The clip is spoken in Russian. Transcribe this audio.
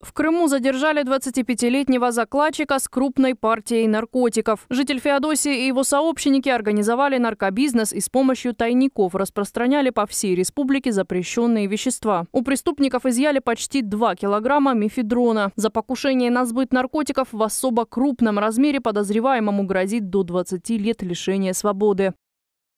В Крыму задержали 25-летнего закладчика с крупной партией наркотиков. Житель Феодосии и его сообщники организовали наркобизнес и с помощью тайников распространяли по всей республике запрещенные вещества. У преступников изъяли почти 2 килограмма мифедрона. За покушение на сбыт наркотиков в особо крупном размере подозреваемому грозит до 20 лет лишения свободы.